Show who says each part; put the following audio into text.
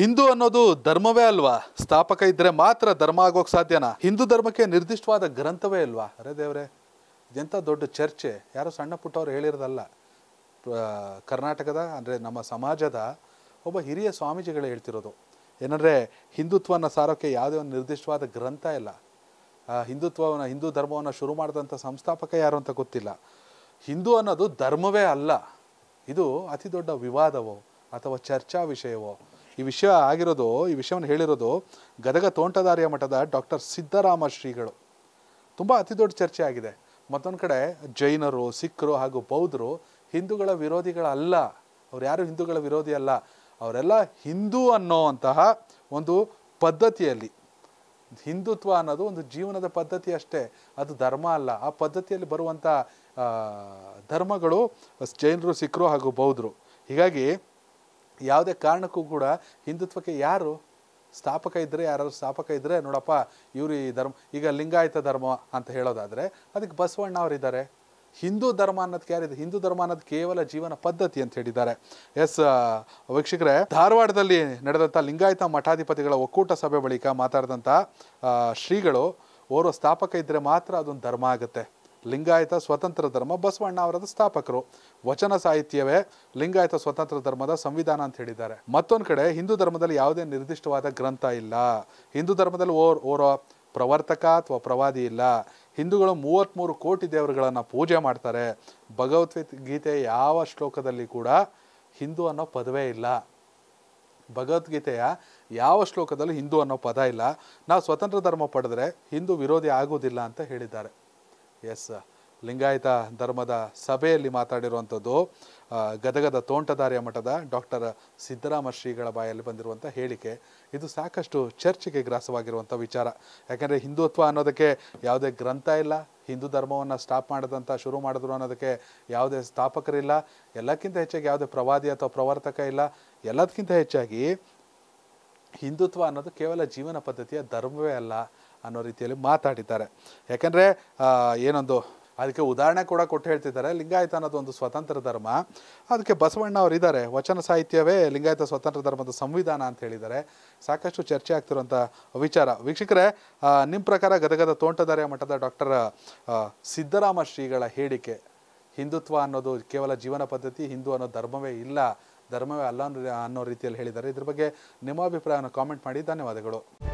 Speaker 1: ಹಿಂದೂ ಅನ್ನೋದು ಧರ್ಮವೇ ಅಲ್ವಾ ಸ್ಥಾಪಕ ಇದ್ರೆ ಮಾತ್ರ ಧರ್ಮ ಆಗೋಕ್ ಸಾಧ್ಯನಾ ಹಿಂದೂ ಧರ್ಮಕ್ಕೆ ನಿರ್ದಿಷ್ಟವಾದ ಗ್ರಂಥವೇ ಅಲ್ವಾ ಅರೆ ದೇವ್ರೆ ಇದೆಂಥ ದೊಡ್ಡ ಚರ್ಚೆ ಯಾರೋ ಸಣ್ಣ ಪುಟ್ಟವ್ರು ಹೇಳಿರೋದಲ್ಲ ಕರ್ನಾಟಕದ ಅಂದರೆ ನಮ್ಮ ಸಮಾಜದ ಒಬ್ಬ ಹಿರಿಯ ಸ್ವಾಮೀಜಿಗಳು ಹೇಳ್ತಿರೋದು ಏನಂದರೆ ಹಿಂದುತ್ವವನ್ನು ಸಾರೋಕ್ಕೆ ಯಾವುದೇ ಒಂದು ನಿರ್ದಿಷ್ಟವಾದ ಗ್ರಂಥ ಇಲ್ಲ ಹಿಂದುತ್ವವನ್ನು ಹಿಂದೂ ಧರ್ಮವನ್ನು ಶುರು ಮಾಡಿದಂಥ ಸಂಸ್ಥಾಪಕ ಯಾರು ಅಂತ ಗೊತ್ತಿಲ್ಲ ಹಿಂದೂ ಅನ್ನೋದು ಧರ್ಮವೇ ಅಲ್ಲ ಇದು ಅತಿ ದೊಡ್ಡ ವಿವಾದವೋ ಅಥವಾ ಚರ್ಚಾ ವಿಷಯವೋ ಈ ವಿಷಯ ಆಗಿರೋದು ಈ ವಿಷಯವನ್ನು ಹೇಳಿರೋದು ಗದಗ ತೋಂಟದಾರ್ಯ ಮಠದ ಡಾಕ್ಟರ್ ಸಿದ್ದರಾಮ ಶ್ರೀಗಳು ತುಂಬ ಅತಿ ದೊಡ್ಡ ಚರ್ಚೆ ಆಗಿದೆ ಮತ್ತೊಂದು ಕಡೆ ಜೈನರು ಸಿಖ್ರು ಹಾಗೂ ಬೌದ್ಧರು ಹಿಂದೂಗಳ ವಿರೋಧಿಗಳಲ್ಲ ಅವ್ರು ಯಾರು ಹಿಂದೂಗಳ ವಿರೋಧಿ ಅಲ್ಲ ಅವರೆಲ್ಲ ಹಿಂದೂ ಅನ್ನೋ ಅಂತಹ ಒಂದು ಪದ್ಧತಿಯಲ್ಲಿ ಹಿಂದುತ್ವ ಅನ್ನೋದು ಒಂದು ಜೀವನದ ಪದ್ಧತಿ ಅಷ್ಟೇ ಅದು ಧರ್ಮ ಅಲ್ಲ ಆ ಪದ್ಧತಿಯಲ್ಲಿ ಬರುವಂಥ ಧರ್ಮಗಳು ಜೈನರು ಸಿಖ್ರು ಹಾಗೂ ಬೌದ್ಧರು ಹೀಗಾಗಿ ಯಾವುದೇ ಕಾರಣಕ್ಕೂ ಕೂಡ ಹಿಂದುತ್ವಕ್ಕೆ ಯಾರು ಸ್ಥಾಪಕ ಇದ್ದರೆ ಯಾರಾದ್ರು ಸ್ಥಾಪಕ ಇದ್ದರೆ ನೋಡಪ್ಪ ಇವರು ಈ ಧರ್ಮ ಈಗ ಲಿಂಗಾಯತ ಧರ್ಮ ಅಂತ ಹೇಳೋದಾದರೆ ಅದಕ್ಕೆ ಬಸವಣ್ಣ ಅವರಿದ್ದಾರೆ ಹಿಂದೂ ಧರ್ಮ ಅನ್ನೋದಕ್ಕೆ ಯಾರಿದೆ ಹಿಂದೂ ಧರ್ಮ ಅನ್ನೋದು ಕೇವಲ ಜೀವನ ಪದ್ಧತಿ ಅಂತ ಹೇಳಿದ್ದಾರೆ ಎಸ್ ವೀಕ್ಷಕರೇ ಧಾರವಾಡದಲ್ಲಿ ನಡೆದಂಥ ಲಿಂಗಾಯತ ಮಠಾಧಿಪತಿಗಳ ಒಕ್ಕೂಟ ಸಭೆ ಬಳಿಕ ಮಾತಾಡಿದಂಥ ಶ್ರೀಗಳು ಓರ್ವ ಸ್ಥಾಪಕ ಇದ್ದರೆ ಮಾತ್ರ ಅದೊಂದು ಧರ್ಮ ಆಗುತ್ತೆ ಲಿಂಗಾಯತ ಸ್ವತಂತ್ರ ಧರ್ಮ ಬಸವಣ್ಣ ಅವರದ ಸ್ಥಾಪಕರು ವಚನ ಸಾಹಿತ್ಯವೇ ಲಿಂಗಾಯತ ಸ್ವತಂತ್ರ ಧರ್ಮದ ಸಂವಿಧಾನ ಅಂತ ಹೇಳಿದ್ದಾರೆ ಮತ್ತೊಂದು ಕಡೆ ಹಿಂದೂ ಧರ್ಮದಲ್ಲಿ ಯಾವುದೇ ನಿರ್ದಿಷ್ಟವಾದ ಗ್ರಂಥ ಇಲ್ಲ ಹಿಂದೂ ಧರ್ಮದಲ್ಲಿ ಓರ್ ಓರೋ ಪ್ರವರ್ತಕ ಅಥವಾ ಪ್ರವಾದಿ ಇಲ್ಲ ಹಿಂದೂಗಳು ಮೂವತ್ತ್ಮೂರು ಕೋಟಿ ದೇವರುಗಳನ್ನು ಪೂಜೆ ಮಾಡ್ತಾರೆ ಭಗವದ್ಗೀತೆ ಯಾವ ಶ್ಲೋಕದಲ್ಲಿ ಕೂಡ ಹಿಂದೂ ಅನ್ನೋ ಪದವೇ ಇಲ್ಲ ಭಗವದ್ಗೀತೆಯ ಯಾವ ಶ್ಲೋಕದಲ್ಲೂ ಹಿಂದೂ ಅನ್ನೋ ಪದ ಇಲ್ಲ ನಾವು ಸ್ವತಂತ್ರ ಧರ್ಮ ಪಡೆದರೆ ಹಿಂದೂ ವಿರೋಧಿ ಆಗುವುದಿಲ್ಲ ಅಂತ ಹೇಳಿದ್ದಾರೆ ಎಸ್ ಲಿಂಗಾಯತ ಧರ್ಮದ ಸಭೆಯಲ್ಲಿ ಮಾತಾಡಿರುವಂಥದ್ದು ಗದಗದ ತೋಂಟದಾರ್ಯ ಮಠದ ಡಾಕ್ಟರ್ ಸಿದ್ದರಾಮ ಶ್ರೀಗಳ ಬಾಯಲ್ಲಿ ಬಂದಿರುವಂಥ ಹೇಳಿಕೆ ಇದು ಸಾಕಷ್ಟು ಚರ್ಚೆಗೆ ಗ್ರಾಸವಾಗಿರುವಂಥ ವಿಚಾರ ಯಾಕೆಂದರೆ ಹಿಂದುತ್ವ ಅನ್ನೋದಕ್ಕೆ ಯಾವುದೇ ಗ್ರಂಥ ಇಲ್ಲ ಹಿಂದೂ ಧರ್ಮವನ್ನು ಸ್ಟಾಪ್ ಮಾಡಿದಂಥ ಶುರು ಮಾಡಿದ್ರು ಅನ್ನೋದಕ್ಕೆ ಯಾವುದೇ ಸ್ಥಾಪಕರಿಲ್ಲ ಎಲ್ಲಕ್ಕಿಂತ ಹೆಚ್ಚಾಗಿ ಯಾವುದೇ ಪ್ರವಾದಿ ಅಥವಾ ಪ್ರವರ್ತಕ ಇಲ್ಲ ಎಲ್ಲದಕ್ಕಿಂತ ಹೆಚ್ಚಾಗಿ ಹಿಂದುತ್ವ ಅನ್ನೋದು ಕೇವಲ ಜೀವನ ಪದ್ಧತಿಯ ಧರ್ಮವೇ ಅಲ್ಲ ಅನ್ನೋ ರೀತಿಯಲ್ಲಿ ಮಾತಾಡಿದ್ದಾರೆ ಯಾಕೆಂದರೆ ಏನೊಂದು ಅದಕ್ಕೆ ಉದಾಹರಣೆ ಕೂಡ ಕೊಟ್ಟು ಹೇಳ್ತಿದ್ದಾರೆ ಲಿಂಗಾಯತ ಅನ್ನೋದು ಒಂದು ಸ್ವತಂತ್ರ ಧರ್ಮ ಅದಕ್ಕೆ ಬಸವಣ್ಣ ಇದ್ದಾರೆ ವಚನ ಸಾಹಿತ್ಯವೇ ಲಿಂಗಾಯತ ಸ್ವತಂತ್ರ ಧರ್ಮದ ಸಂವಿಧಾನ ಅಂತ ಹೇಳಿದ್ದಾರೆ ಸಾಕಷ್ಟು ಚರ್ಚೆ ಆಗ್ತಿರುವಂಥ ವಿಚಾರ ವೀಕ್ಷಕರೇ ನಿಮ್ಮ ಪ್ರಕಾರ ಗದಗದ ತೋಂಟದಾರ್ಯ ಮಠದ ಡಾಕ್ಟರ್ ಸಿದ್ದರಾಮ ಶ್ರೀಗಳ ಹೇಳಿಕೆ ಹಿಂದುತ್ವ ಅನ್ನೋದು ಕೇವಲ ಜೀವನ ಪದ್ಧತಿ ಹಿಂದೂ ಅನ್ನೋ ಧರ್ಮವೇ ಇಲ್ಲ ಧರ್ಮವೇ ಅಲ್ಲ ಅನ್ನೋ ರೀತಿಯಲ್ಲಿ ಹೇಳಿದ್ದಾರೆ ಇದ್ರ ಬಗ್ಗೆ ನಿಮ್ಮ ಅಭಿಪ್ರಾಯವನ್ನು ಕಾಮೆಂಟ್ ಮಾಡಿ ಧನ್ಯವಾದಗಳು